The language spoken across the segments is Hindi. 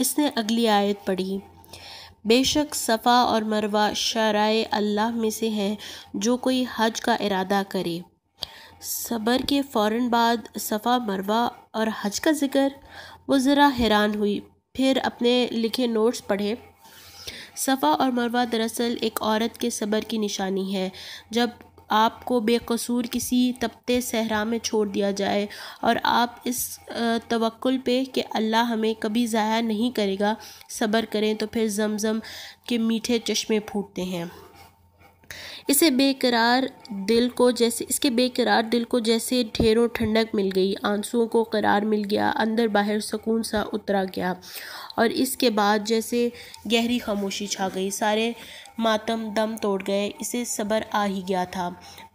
इसने अगली आयत पढ़ी बेशक सफ़ा और मरवा शराय अल्लाह में से हैं जो कोई हज का इरादा करे सबर के फ़ौर बाद सफ़ा मरवा और हज का जिक्र वो ज़रा हैरान हुई फिर अपने लिखे नोट्स पढ़े सफ़ा और मरवा दरअसल एक औरत के सबर की निशानी है जब आपको बेकसूर किसी तपते सहरा में छोड़ दिया जाए और आप इस तवक्ल पे कि अल्लाह हमें कभी ज़ाया नहीं करेगा सब्र करें तो फिर जमज़म के मीठे चश्मे फूटते हैं इसे बेकरार दिल को जैसे इसके बेकरार दिल को जैसे ढेरों ठंडक मिल गई आंसुओं को करार मिल गया अंदर बाहर सुकून सा उतरा गया और इसके बाद जैसे गहरी खामोशी छा गई सारे मातम दम तोड़ गए इसे सब्र आ ही गया था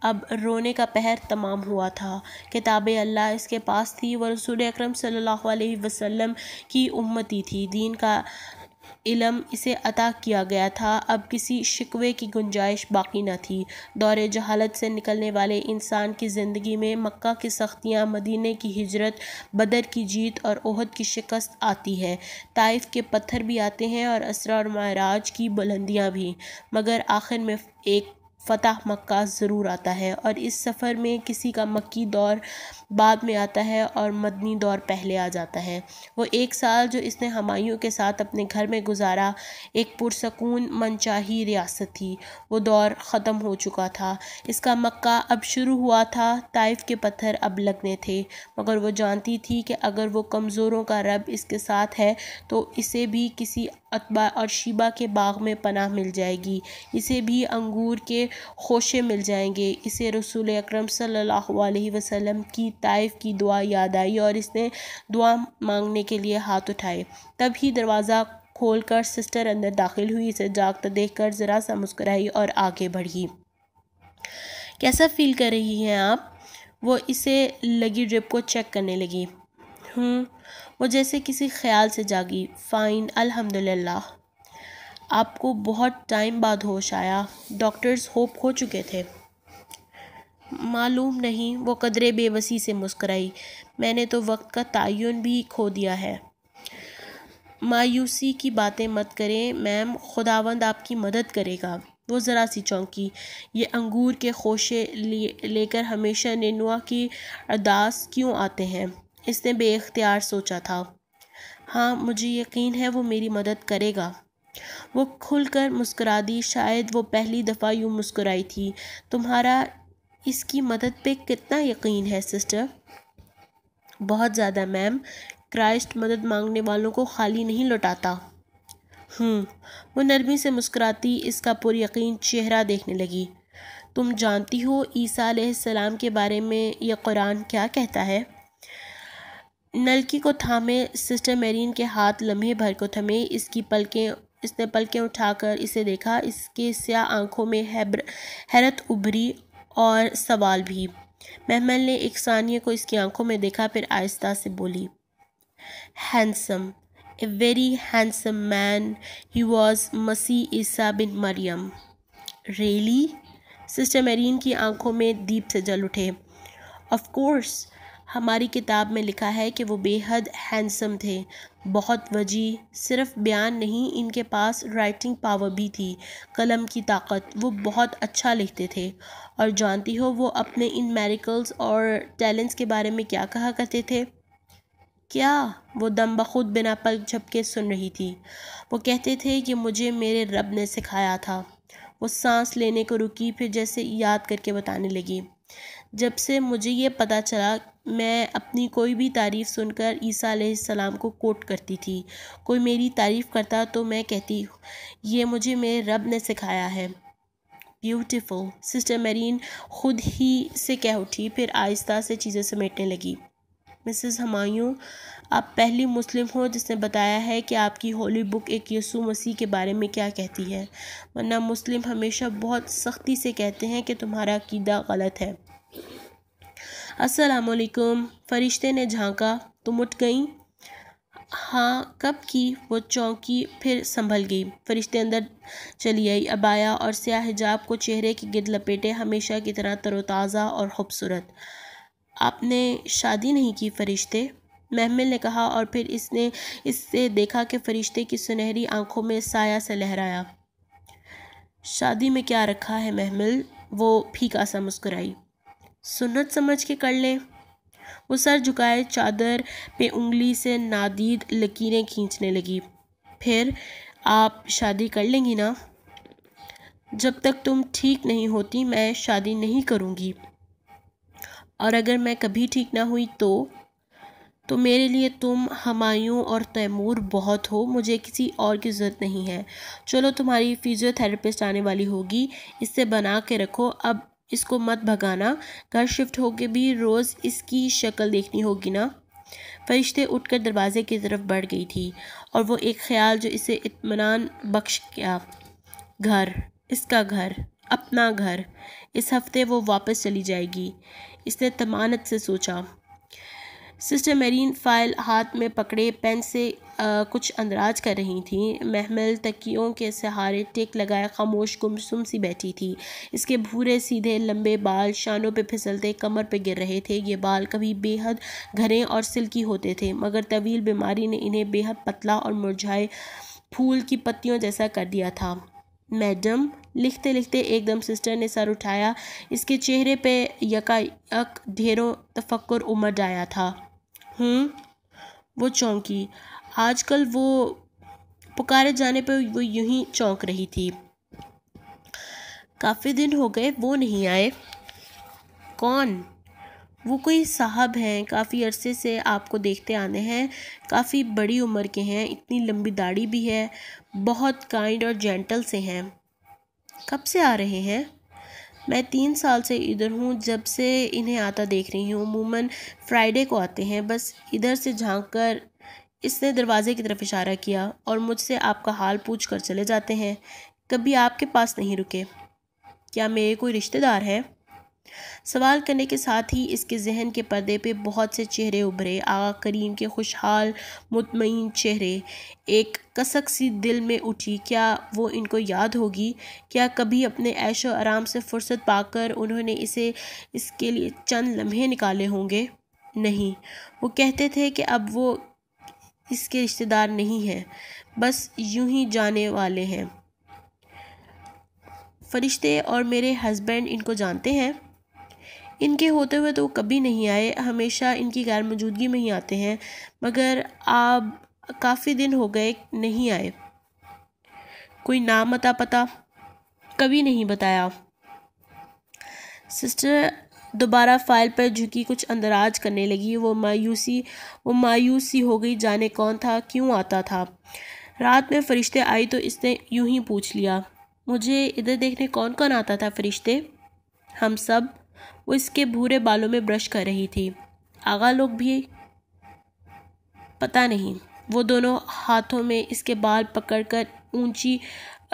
अब रोने का पहर तमाम हुआ था किताब अल्लाह इसके पास थी व रसूल अक्रम सल्लल्लाहु अलैहि वसल्लम की उम्मती थी दीन का इलम इसे अता किया गया था अब किसी शिकवे की गुंजाइश बाकी न थी दौरे जहालत से निकलने वाले इंसान की ज़िंदगी में मक्का की सख्तियाँ मदीने की हिजरत बदर की जीत और ओहद की शिकस्त आती है ताइफ के पत्थर भी आते हैं और असरा और महराज की बुलंदियाँ भी मगर आखिर में एक फ़तह मक्का ज़रूर आता है और इस सफ़र में किसी का मक्की दौर बाद में आता है और मदनी दौर पहले आ जाता है वो एक साल जो इसने हमायों के साथ अपने घर में गुजारा एक पुरसकून मनचाही रियासत थी वो दौर ख़त्म हो चुका था इसका मक्का अब शुरू हुआ था ताइफ के पत्थर अब लगने थे मगर वो जानती थी कि अगर वो कमज़ोरों का रब इसके साथ है तो इसे भी किसी अतबा और शिबा के बाग में पनाह मिल जाएगी इसे भी अंगूर के होशे मिल जाएंगे इसे रसूल अक्रम वसल्लम की ताइफ की दुआ याद आई और इसने दुआ मांगने के लिए हाथ उठाए तभी दरवाज़ा खोल कर सिस्टर अंदर दाखिल हुई इसे जागता देख कर ज़रा सा मुस्कराई और आगे बढ़ी कैसा फील कर रही हैं आप वो इसे लगी ड्रिप को चेक करने लगी हूँ हम्म, वो जैसे किसी ख्याल से जागी फ़ाइन अल्हम्दुलिल्लाह आपको बहुत टाइम बाद होश आया डॉक्टर्स होप खो चुके थे मालूम नहीं वो कदरे बेबसी से मुस्कराई मैंने तो वक्त का तयन भी खो दिया है मायूसी की बातें मत करें मैम खुदावंद आपकी मदद करेगा वो ज़रा सी चौंकी ये अंगूर के खोशे लेकर ले हमेशा नेनुआ की अरदास क्यों आते हैं इसने बेख्तियार सोचा था हाँ मुझे यकीन है वो मेरी मदद करेगा वो खुलकर मुस्कुरा दी शायद वो पहली दफ़ा यूँ मुस्कुराई थी तुम्हारा इसकी मदद पे कितना यकीन है सिस्टर बहुत ज़्यादा मैम क्राइस्ट मदद मांगने वालों को खाली नहीं लौटाता हम्म, वो नरमी से मुस्कुराती इसका यकीन चेहरा देखने लगी तुम जानती हो ईसा सलाम के बारे में यह कुरान क्या कहता है नलकी को थामे सिस्टर मेरीन के हाथ लम्हे भर को थमे इसकी पलकें इसने पलकें उठाकर इसे देखा इसके स्या आंखों में हैरत उभरी और सवाल भी महमल ने एक सानिए को इसकी आंखों में देखा फिर आहिस्ता से बोली handsome a very handsome man he was मसी ईसा बिन मरियम रेली सिस्टर मेरीन की आंखों में दीप से जल उठे ऑफ कोर्स हमारी किताब में लिखा है कि वो बेहद हैंडसम थे बहुत वजी सिर्फ बयान नहीं इनके पास राइटिंग पावर भी थी कलम की ताकत वो बहुत अच्छा लिखते थे और जानती हो वो अपने इन मेरिकल्स और टैलेंट्स के बारे में क्या कहा करते थे क्या वो दम बखुद बिना पल झपके सुन रही थी वो कहते थे कि मुझे मेरे रब ने सिखाया था वो सांस लेने को रुकी फिर जैसे याद करके बताने लगी जब से मुझे ये पता चला मैं अपनी कोई भी तारीफ़ सुनकर ईसा सलाम को कोट करती थी कोई मेरी तारीफ़ करता तो मैं कहती ये मुझे मेरे रब ने सिखाया है ब्यूटीफुल सिस्टर मेरीन खुद ही से कह उठी फिर आहिस्ता से चीज़ें समेटने लगी मिसेस हमायूं आप पहली मुस्लिम हो जिसने बताया है कि आपकी होली बुक एक यसु मसीह के बारे में क्या कहती है वरना मुस्लिम हमेशा बहुत सख्ती से कहते हैं कि तुम्हारा अकीदा गलत है असलकुम फरिश्ते ने झांका तुम तो उठ गई हाँ कब की वो चौंकी फिर संभल गई फरिश्ते अंदर चली आई अबाया और स्याह हिजाब को चेहरे की गिद लपेटे हमेशा की तरह तरोताज़ा और ख़ूबसूरत आपने शादी नहीं की फरिश्ते महमिल ने कहा और फिर इसने इससे देखा कि फरिश्ते की सुनहरी आंखों में साया से लहराया शादी में क्या रखा है महमिल वो फीका सा मुस्कुराई सुन्नत समझ के कर लें वो सर झुकाए चादर पे उंगली से नादीद लकीरें खींचने लगी फिर आप शादी कर लेंगी ना जब तक तुम ठीक नहीं होती मैं शादी नहीं करूँगी और अगर मैं कभी ठीक ना हुई तो तो मेरे लिए तुम हमायूं और तैमूर बहुत हो मुझे किसी और की ज़रूरत नहीं है चलो तुम्हारी फिजियोथेरेपिस्ट आने वाली होगी इससे बना के रखो अब इसको मत भगाना घर शिफ्ट होके भी रोज़ इसकी शक्ल देखनी होगी ना फरिश्ते उठकर दरवाज़े की तरफ बढ़ गई थी और वो एक ख्याल जो इसे इतमान बख्श गया घर इसका घर अपना घर इस हफ्ते वो वापस चली जाएगी इसने तमानत से सोचा सिस्टर मेरीन फाइल हाथ में पकड़े पेन से आ, कुछ अंदराज कर रही थी महमल तकियों के सहारे टेक लगाए खामोश गुमसुम सी बैठी थी इसके भूरे सीधे लंबे बाल शानों पे फिसलते कमर पे गिर रहे थे ये बाल कभी बेहद घरे और सिल्की होते थे मगर तवील बीमारी ने इन्हें बेहद पतला और मुरझाए फूल की पत्तियों जैसा कर दिया था मैडम लिखते लिखते एकदम सिस्टर ने सर उठाया इसके चेहरे पे यकायक ढेरों तफक्र उमड़ आया था हूँ हम्म, वो चौंकी आजकल वो पुकारे जाने पर वो यूं ही चौंक रही थी काफ़ी दिन हो गए वो नहीं आए कौन वो कोई साहब हैं काफ़ी अरसे से आपको देखते आने हैं काफ़ी बड़ी उम्र के हैं इतनी लंबी दाढ़ी भी है बहुत काइंड और जेंटल से हैं कब से आ रहे हैं मैं तीन साल से इधर हूँ जब से इन्हें आता देख रही हूँ अमूमन फ्राइडे को आते हैं बस इधर से झांक कर इसने दरवाजे की तरफ इशारा किया और मुझसे आपका हाल पूछ कर चले जाते हैं कभी आपके पास नहीं रुके क्या मेरे कोई रिश्तेदार हैं सवाल करने के साथ ही इसके जहन के पर्दे पे बहुत से चेहरे उभरे आगा करीम के खुशहाल मुतमिन चेहरे एक कसक सी दिल में उठी क्या वो इनको याद होगी क्या कभी अपने ऐशो आराम से फुर्सत पाकर उन्होंने इसे इसके लिए चंद लम्हे निकाले होंगे नहीं वो कहते थे कि अब वो इसके रिश्तेदार नहीं हैं बस यूं ही जाने वाले हैं फरिश्ते और मेरे हस्बैंड इनको जानते हैं इनके होते हुए तो कभी नहीं आए हमेशा इनकी गैर मौजूदगी में ही आते हैं मगर आप काफ़ी दिन हो गए नहीं आए कोई नाम अता पता कभी नहीं बताया सिस्टर दोबारा फाइल पर झुकी कुछ अंदराज करने लगी वो मायूसी वो मायूसी हो गई जाने कौन था क्यों आता था रात में फरिश्ते आई तो इसने यूं ही पूछ लिया मुझे इधर देखने कौन कौन आता था फरिश्ते हम सब वो इसके भूरे बालों में ब्रश कर रही थी आगा लोग भी पता नहीं वो दोनों हाथों में इसके बाल पकड़कर ऊंची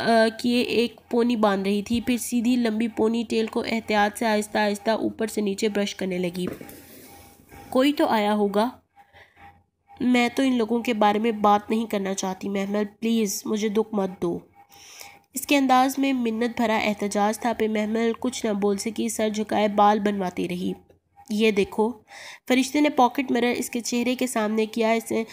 किए एक पोनी बांध रही थी फिर सीधी लंबी पोनी टेल को एहतियात से आहिस्ता आहिस्ता ऊपर से नीचे ब्रश करने लगी कोई तो आया होगा मैं तो इन लोगों के बारे में बात नहीं करना चाहती महमल प्लीज़ मुझे दुख मत दो इसके अंदाज में मिन्नत भरा एहतजाज था पे महमल कुछ ना बोल सकी सर झुकाए बाल बनवाती रही ये देखो फरिश्ते ने पॉकेट मिरर इसके चेहरे के सामने किया इसे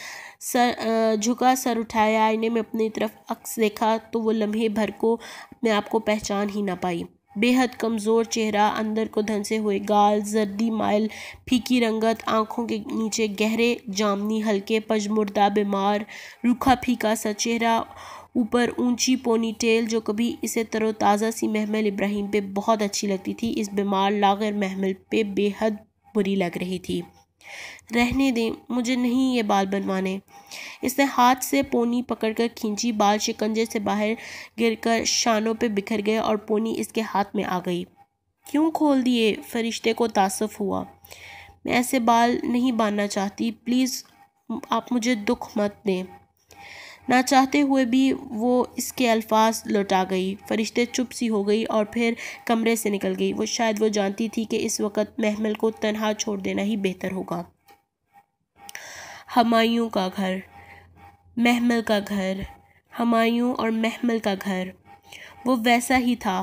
सर झुका सर उठाया आईने में अपनी तरफ अक्स देखा तो वो लम्हे भर को अपने आप को पहचान ही ना पाई बेहद कमज़ोर चेहरा अंदर को धंसे हुए गाल जर्दी माइल फीकी रंगत आँखों के नीचे गहरे जामनी हल्के पजमुर्दा बीमार रूखा फीका सा चेहरा ऊपर ऊंची पोनीटेल जो कभी इसे तरोताज़ा सी महमल इब्राहिम पे बहुत अच्छी लगती थी इस बीमार लागर महमल पे बेहद बुरी लग रही थी रहने दें मुझे नहीं ये बाल बनवाने इसने हाथ से पोनी पकड़कर खींची बाल शिकंजे से बाहर गिरकर शानों पे बिखर गए और पोनी इसके हाथ में आ गई क्यों खोल दिए फरिश्ते को तासफ हुआ मैं ऐसे बाल नहीं बांधना चाहती प्लीज़ आप मुझे दुख मत दें ना चाहते हुए भी वो इसके अल्फाज लौटा गई फरिश्ते चुप सी हो गई और फिर कमरे से निकल गई वो शायद वो जानती थी कि इस वक्त महमल को तनहा छोड़ देना ही बेहतर होगा हमायूं का घर महमल का घर हमायूं और महमल का घर वो वैसा ही था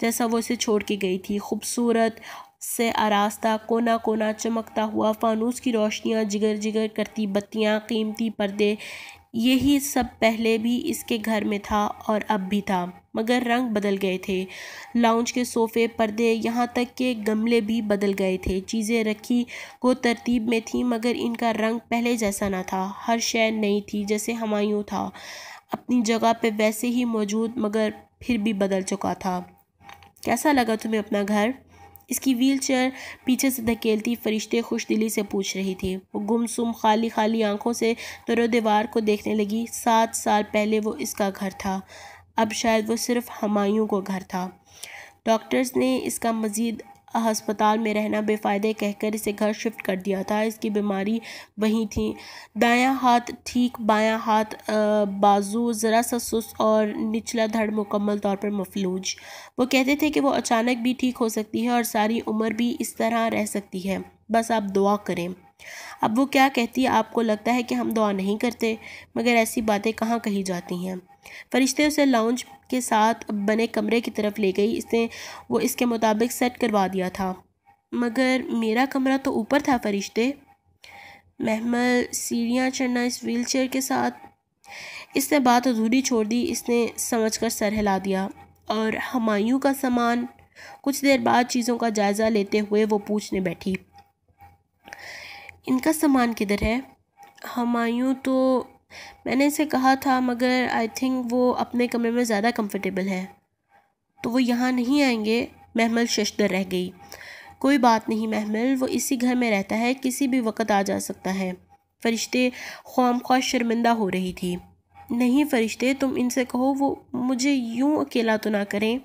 जैसा वो इसे छोड़ के गई थी खूबसूरत से आरास्ता कोना कोना चमकता हुआ फानूस की रोशनियाँ जिगर जिगर करती बत्तियाँ कीमती पर्दे यही सब पहले भी इसके घर में था और अब भी था मगर रंग बदल गए थे लाउंज के सोफ़े पर्दे यहाँ तक के गमले भी बदल गए थे चीज़ें रखी को तरतीब में थी मगर इनका रंग पहले जैसा ना था हर शय नई थी जैसे हमायूँ था अपनी जगह पे वैसे ही मौजूद मगर फिर भी बदल चुका था कैसा लगा तुम्हें अपना घर इसकी व्हील चेयर पीछे से धकेलती फरिश्ते खुश दिली से पूछ रही थी वो गुमसुम खाली खाली आंखों से दरो दीवार को देखने लगी सात साल पहले वो इसका घर था अब शायद वो सिर्फ हमायूं को घर था डॉक्टर्स ने इसका मज़ीद अस्पताल में रहना बेफ़ायदे कहकर इसे घर शिफ्ट कर दिया था इसकी बीमारी वहीं थी दायां हाथ ठीक बायां हाथ बाजू ज़रा सा सुस्त और निचला धड़ मुकम्मल तौर पर मफलूज वो कहते थे कि वो अचानक भी ठीक हो सकती है और सारी उम्र भी इस तरह रह सकती है बस आप दुआ करें अब वो क्या कहती है आपको लगता है कि हम दुआ नहीं करते मगर ऐसी बातें कहाँ कही जाती हैं फरिश्ते उसे लाउंज के साथ बने कमरे की तरफ ले गई इसने वो इसके मुताबिक सेट करवा दिया था मगर मेरा कमरा तो ऊपर था फरिश्ते महमल सीढ़ियाँ चढ़ना इस चेयर के साथ इसने बात अधूरी छोड़ दी इसने समझकर सर हिला दिया और हमायूं का सामान कुछ देर बाद चीज़ों का जायज़ा लेते हुए वो पूछने बैठी इनका सामान किधर है हमायूं तो मैंने इसे कहा था मगर आई थिंक वो अपने कमरे में ज़्यादा कंफर्टेबल है तो वो यहाँ नहीं आएंगे महमल शशदर रह गई कोई बात नहीं महमल वो इसी घर में रहता है किसी भी वक्त आ जा सकता है फरिश्ते ख्वाम ख्वा शर्मिंदा हो रही थी नहीं फरिश्ते तुम इनसे कहो वो मुझे यूँ अकेला तो ना करें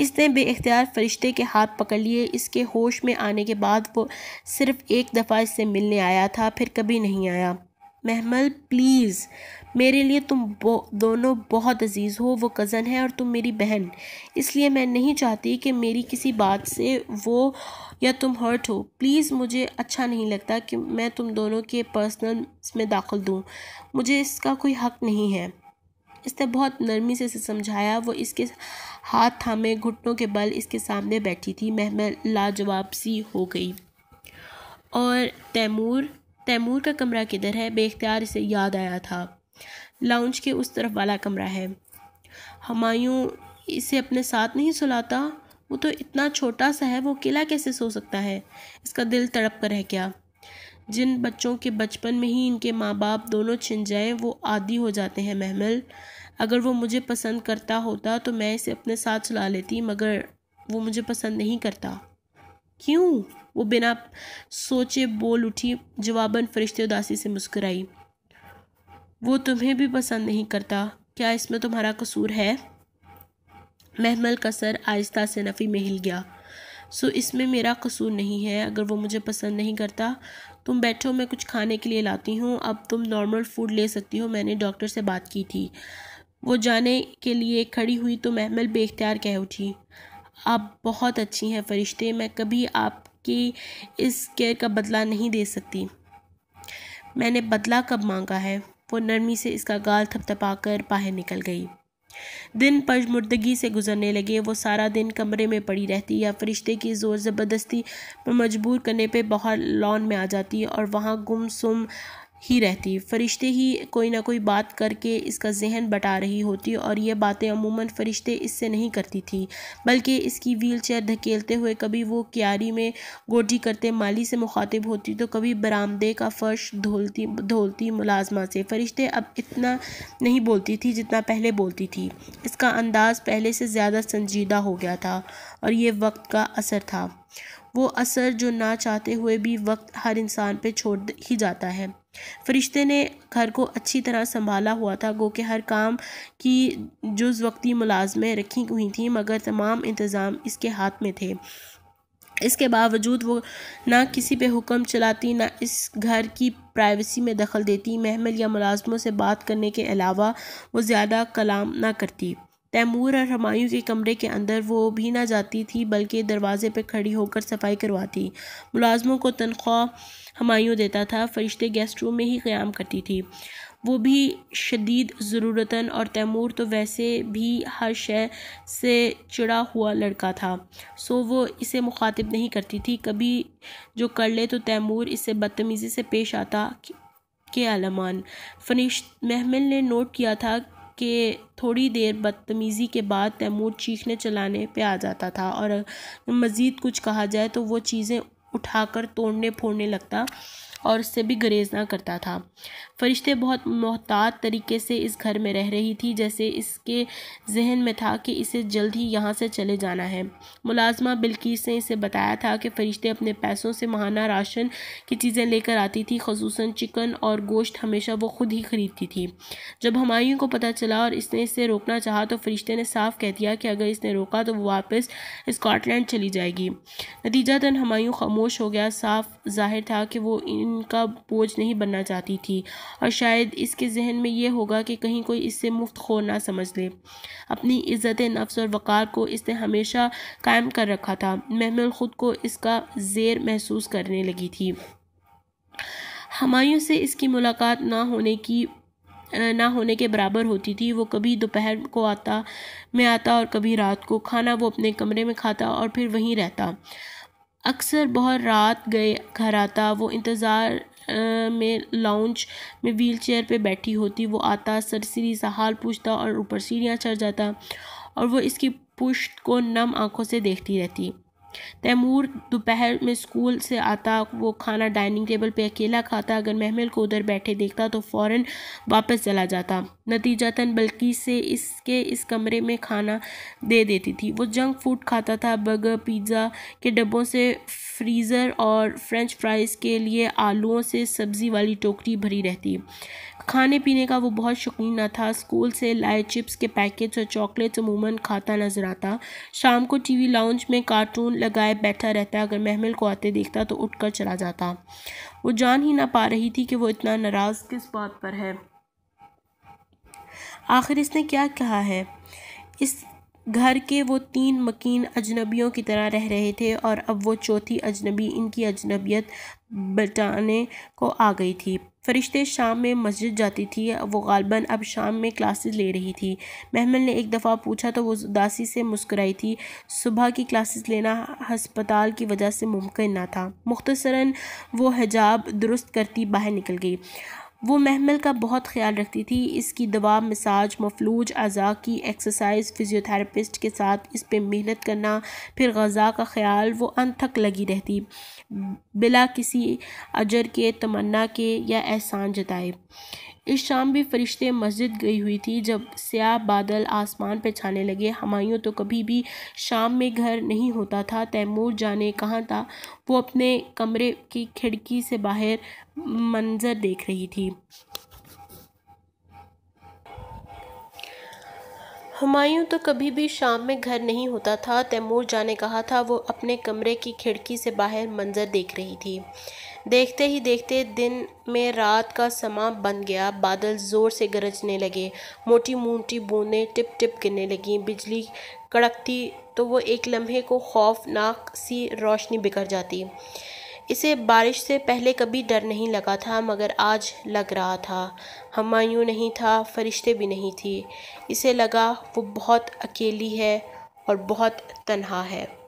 इसने बेख्तियार फरिश्ते के हाथ पकड़ लिए इसके होश में आने के बाद वो सिर्फ एक दफ़ा इससे मिलने आया था फिर कभी नहीं आया महमल प्लीज़ मेरे लिए तुम दोनों बहुत अजीज़ हो वो कज़न है और तुम मेरी बहन इसलिए मैं नहीं चाहती कि मेरी किसी बात से वो या तुम हर्ट हो प्लीज़ मुझे अच्छा नहीं लगता कि मैं तुम दोनों के पर्सनल में दाखिल दूँ मुझे इसका कोई हक नहीं है इसने बहुत नरमी से इसे समझाया वो इसके हाथ थामे घुटनों के बल इसके सामने बैठी थी महमल लाजवाब सी हो गई और तैमूर तैमूर का कमरा किधर है बेख्तियार इसे याद आया था लाउंज के उस तरफ वाला कमरा है हमायूं इसे अपने साथ नहीं सुलाता वो तो इतना छोटा सा है वो किला कैसे सो सकता है इसका दिल तड़प कर रह गया जिन बच्चों के बचपन में ही इनके माँ बाप दोनों छिन जाए वो आदि हो जाते हैं महमल अगर वो मुझे पसंद करता होता तो मैं इसे अपने साथ चला लेती मगर वो मुझे पसंद नहीं करता क्यों वो बिना सोचे बोल उठी जवाबन फरिश्ते उदासी से मुस्कराई वो तुम्हें भी पसंद नहीं करता क्या इसमें तुम्हारा कसूर है महमल का सर आहिस्ता से नफ़ी में हिल गया सो इसमें मेरा कसूर नहीं है अगर वो मुझे पसंद नहीं करता तुम बैठो मैं कुछ खाने के लिए लाती हूँ अब तुम नॉर्मल फूड ले सकती हो मैंने डॉक्टर से बात की थी वो जाने के लिए खड़ी हुई तो महमल बेख्तियार कह उठी आप बहुत अच्छी हैं फरिश्ते मैं कभी आपकी इस केयर का बदला नहीं दे सकती मैंने बदला कब मांगा है वो नरमी से इसका गाल थपथपा कर बाहर निकल गई दिन पजमुर्दगी से गुजरने लगे वो सारा दिन कमरे में पड़ी रहती या फरिश्ते की ज़ोर ज़बरदस्ती मजबूर करने पे बाहर लॉन में आ जाती और वहाँ गुमसुम ही रहती फ़रिश्ते ही कोई ना कोई बात करके इसका जहन बटा रही होती और ये बातें अमूमन फ़रिश्ते इससे नहीं करती थी बल्कि इसकी व्हील चेयर धकेलते हुए कभी वो क्यारी में गोटी करते माली से मुखातिब होती तो कभी बरामदे का फ़र्श धोलती धोलती मुलाजमा से फ़रिश्ते अब इतना नहीं बोलती थी जितना पहले बोलती थी इसका अंदाज़ पहले से ज़्यादा संजीदा हो गया था और ये वक्त का असर था वो असर जो ना चाहते हुए भी वक्त हर इंसान पे छोड़ ही जाता है फरिश्ते ने घर को अच्छी तरह संभाला हुआ था गो के हर काम की जुज वक्ती मुलाजमें रखी हुई थी मगर तमाम इंतज़ाम इसके हाथ में थे इसके बावजूद वो ना किसी पे हुक्म चलाती ना इस घर की प्राइवेसी में दखल देती महमल या मुलाजमों से बात करने के अलावा वो ज़्यादा कलाम ना करती तैमूर और हमायूं के कमरे के अंदर वो भी ना जाती थी बल्कि दरवाजे पर खड़ी होकर सफाई करवाती मुलाजमों को तनख्वाह हमायूं देता था फरिश्ते गेस्ट रूम में ही क़्याम करती थी वो भी शदीद ज़रूरता और तैमूर तो वैसे भी हर शय से चिड़ा हुआ लड़का था सो वो इसे मुखातिब नहीं करती थी कभी जो कर ले तो तैमूर इसे बदतमीज़ी से पेश आता के आलमान फनीश महमिल ने नोट किया था के थोड़ी देर बदतमीज़ी के बाद तैमूर चीखने चलाने पे आ जाता था और मज़ीद कुछ कहा जाए तो वो चीज़ें उठाकर तोड़ने फोड़ने लगता और उससे भी गरेज ना करता था फरिश्ते बहुत मोहतात तरीके से इस घर में रह रही थी जैसे इसके जहन में था कि इसे जल्द ही यहाँ से चले जाना है मुलाजमा बिल्किस ने इसे बताया था कि फ़रिश्ते अपने पैसों से महाना राशन की चीज़ें लेकर आती थी खसूस चिकन और गोश्त हमेशा वो खुद ही ख़रीदती थी जब हमायूं को पता चला और इसने इसे रोकना चाहा तो फरिश्ते ने साफ कह दिया कि अगर इसने रोका तो वो वापस स्कॉटलैंड चली जाएगी नतीजातन हमायूँ खामोश हो गया साफ जाहिर था कि वो इन का बोझ नहीं बनना चाहती थी और शायद इसके जहन में यह होगा कि कहीं कोई इससे मुफ्त खो ना समझ ले अपनी इज़्ज़त नफ्स और वक़ार को इसने हमेशा कायम कर रखा था महमल ख़ुद को इसका जेर महसूस करने लगी थी हमायूं से इसकी मुलाकात ना होने की ना होने के बराबर होती थी वो कभी दोपहर को आता मैं आता और कभी रात को खाना वो अपने कमरे में खाता और फिर वहीं रहता अक्सर बहुत रात गए घर आता वो इंतज़ार में लाउंज में व्हील चेयर पर बैठी होती वो आता सरसरी सा हाल पूछता और ऊपर सीढ़ियाँ चढ़ जाता और वो इसकी पुष्ट को नम आंखों से देखती रहती तैमूर दोपहर में स्कूल से आता वो खाना डाइनिंग टेबल पे अकेला खाता अगर महमिल को उधर बैठे देखता तो फ़ौर वापस चला जाता नतीजतन बल्कि से इसके इस कमरे में खाना दे देती थी वो जंक फूड खाता था बर्गर पिज़्ज़ा के डब्बों से फ्रीज़र और फ्रेंच फ्राइज़ के लिए आलूओं से सब्ज़ी वाली टोकरी भरी रहती खाने पीने का वो बहुत शौकीन न था स्कूल से लाए चिप्स के पैकेट्स और चॉकलेट्स अमूमन खाता नजर आता शाम को टीवी लाउंज में कार्टून लगाए बैठा रहता अगर महमिल को आते देखता तो उठकर चला जाता वो जान ही ना पा रही थी कि वो इतना नाराज़ किस बात पर है आखिर इसने क्या कहा है इस घर के वो तीन मकीन अजनबियों की तरह रह रहे थे और अब वो चौथी अजनबी इनकी अजनबियत बटाने को आ गई थी फरिश्ते शाम में मस्जिद जाती थी वो गालबा अब शाम में क्लासेस ले रही थी महमल ने एक दफ़ा पूछा तो वो उदासी से मुस्कराई थी सुबह की क्लासेस लेना हस्पताल की वजह से मुमकिन ना था मुख्तसरा वो हिजाब दुरुस्त करती बाहर निकल गई वो महमल का बहुत ख्याल रखती थी इसकी दवा मसाज मफलूज अज़ा की एक्सरसाइज फिजियोथेरापिस्ट के साथ इस पर मेहनत करना फिर गज़ा का ख्याल वो अनथक लगी रहती बिला किसी अजर के तमन्ना के या एहसान जताए इस शाम भी फरिश्ते मस्जिद गई हुई थी जब स्याह बादल आसमान पर छाने लगे हमायों तो कभी भी शाम में घर नहीं होता था तैमूर जाने कहाँ था वो अपने कमरे की खिड़की से बाहर मंजर देख रही थी हमायूं तो कभी भी शाम में घर नहीं होता था तैमूर जाने कहा था वो अपने कमरे की खिड़की से बाहर मंजर देख रही थी देखते ही देखते दिन में रात का समा बन गया बादल ज़ोर से गरजने लगे मोटी मोटी बूंदें टिप टिप गिरने लगीं बिजली कड़कती तो वो एक लम्हे को खौफनाक सी रोशनी बिखर जाती इसे बारिश से पहले कभी डर नहीं लगा था मगर आज लग रहा था हमायूँ नहीं था फरिश्ते भी नहीं थी इसे लगा वो बहुत अकेली है और बहुत तनहा है